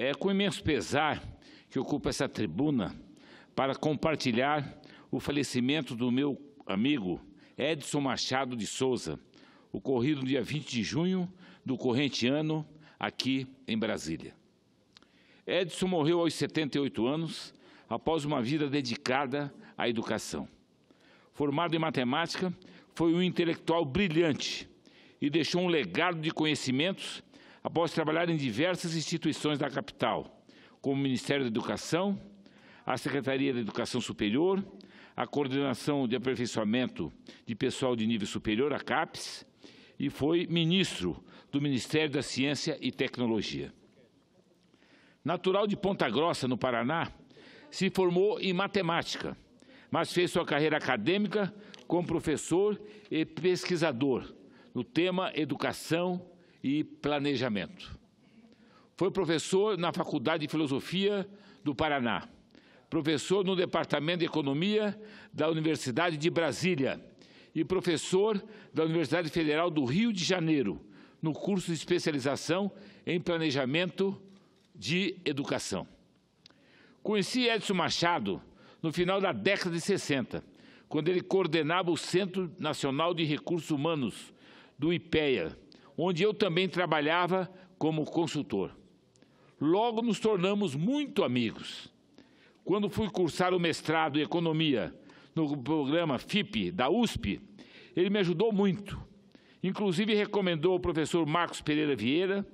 É com imenso pesar que ocupo essa tribuna para compartilhar o falecimento do meu amigo Edson Machado de Souza, ocorrido no dia 20 de junho do corrente ano, aqui em Brasília. Edson morreu aos 78 anos, após uma vida dedicada à educação. Formado em matemática, foi um intelectual brilhante e deixou um legado de conhecimentos após trabalhar em diversas instituições da capital, como o Ministério da Educação, a Secretaria da Educação Superior, a Coordenação de Aperfeiçoamento de Pessoal de Nível Superior, a CAPES, e foi ministro do Ministério da Ciência e Tecnologia. Natural de Ponta Grossa, no Paraná, se formou em matemática, mas fez sua carreira acadêmica como professor e pesquisador no tema educação e planejamento. Foi professor na Faculdade de Filosofia do Paraná, professor no Departamento de Economia da Universidade de Brasília e professor da Universidade Federal do Rio de Janeiro, no curso de especialização em Planejamento de Educação. Conheci Edson Machado no final da década de 60, quando ele coordenava o Centro Nacional de Recursos Humanos, do IPEA, onde eu também trabalhava como consultor. Logo nos tornamos muito amigos. Quando fui cursar o mestrado em Economia no programa FIP da USP, ele me ajudou muito. Inclusive, recomendou ao professor Marcos Pereira Vieira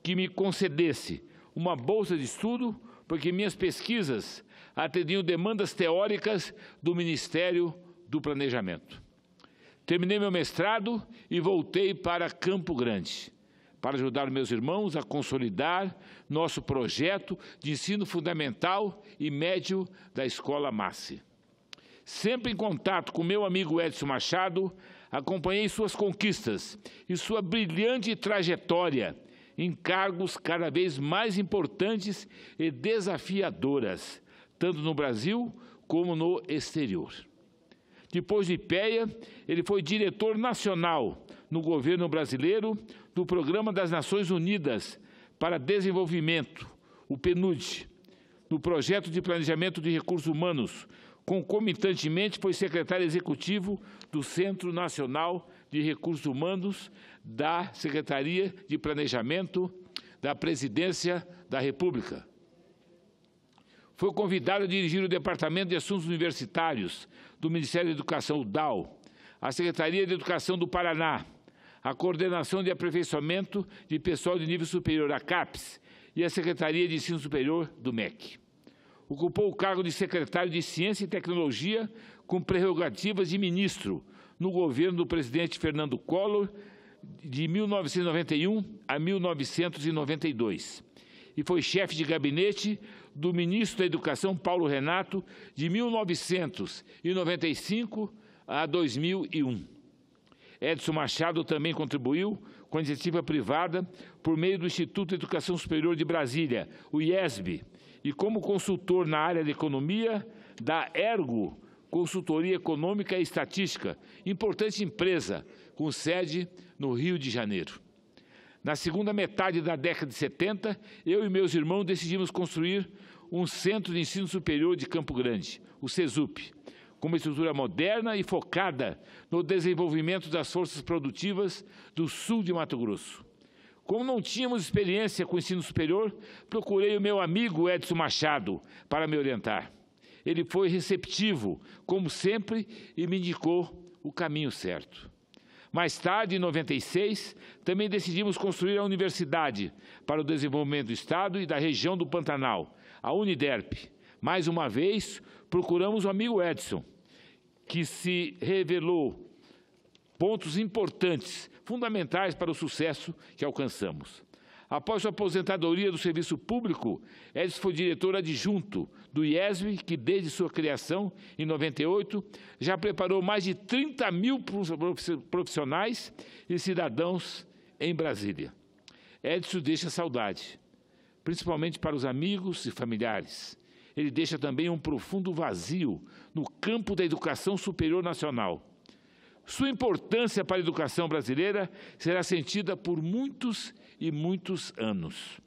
que me concedesse uma bolsa de estudo, porque minhas pesquisas atendiam demandas teóricas do Ministério do Planejamento. Terminei meu mestrado e voltei para Campo Grande para ajudar meus irmãos a consolidar nosso projeto de ensino fundamental e médio da Escola Massi. Sempre em contato com meu amigo Edson Machado, acompanhei suas conquistas e sua brilhante trajetória em cargos cada vez mais importantes e desafiadoras, tanto no Brasil como no exterior. Depois do IPEA, ele foi diretor nacional no governo brasileiro do Programa das Nações Unidas para Desenvolvimento, o PNUD, do Projeto de Planejamento de Recursos Humanos. Concomitantemente, foi secretário executivo do Centro Nacional de Recursos Humanos da Secretaria de Planejamento da Presidência da República foi convidado a dirigir o Departamento de Assuntos Universitários do Ministério da Educação, o DAO, a Secretaria de Educação do Paraná, a Coordenação de Aperfeiçoamento de Pessoal de Nível Superior, a CAPES, e a Secretaria de Ensino Superior do MEC. Ocupou o cargo de secretário de Ciência e Tecnologia com prerrogativas de ministro no governo do presidente Fernando Collor de 1991 a 1992 e foi chefe de gabinete do ministro da Educação Paulo Renato de 1995 a 2001. Edson Machado também contribuiu com a iniciativa privada por meio do Instituto de Educação Superior de Brasília, o IESB, e como consultor na área de economia da Ergo Consultoria Econômica e Estatística, importante empresa com sede no Rio de Janeiro. Na segunda metade da década de 70, eu e meus irmãos decidimos construir um Centro de Ensino Superior de Campo Grande, o CESUP, com uma estrutura moderna e focada no desenvolvimento das forças produtivas do sul de Mato Grosso. Como não tínhamos experiência com o ensino superior, procurei o meu amigo Edson Machado para me orientar. Ele foi receptivo, como sempre, e me indicou o caminho certo. Mais tarde, em 96, também decidimos construir a Universidade para o Desenvolvimento do Estado e da Região do Pantanal, a Uniderp. Mais uma vez, procuramos o amigo Edson, que se revelou pontos importantes, fundamentais para o sucesso que alcançamos. Após a aposentadoria do serviço público, Edson foi diretor adjunto do IESB, que desde sua criação, em 98, já preparou mais de 30 mil profissionais e cidadãos em Brasília. Edson deixa saudade, principalmente para os amigos e familiares. Ele deixa também um profundo vazio no campo da educação superior nacional sua importância para a educação brasileira será sentida por muitos e muitos anos.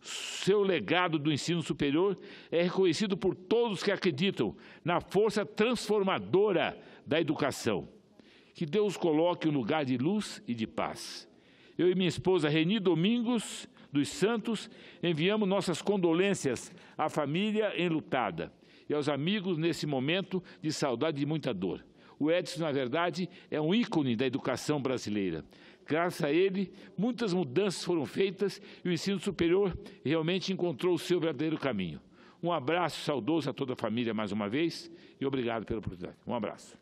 Seu legado do ensino superior é reconhecido por todos que acreditam na força transformadora da educação. Que Deus coloque um lugar de luz e de paz. Eu e minha esposa Reni Domingos dos Santos enviamos nossas condolências à família enlutada e aos amigos nesse momento de saudade e muita dor. O Edson, na verdade, é um ícone da educação brasileira. Graças a ele, muitas mudanças foram feitas e o ensino superior realmente encontrou o seu verdadeiro caminho. Um abraço saudoso a toda a família mais uma vez e obrigado pela oportunidade. Um abraço.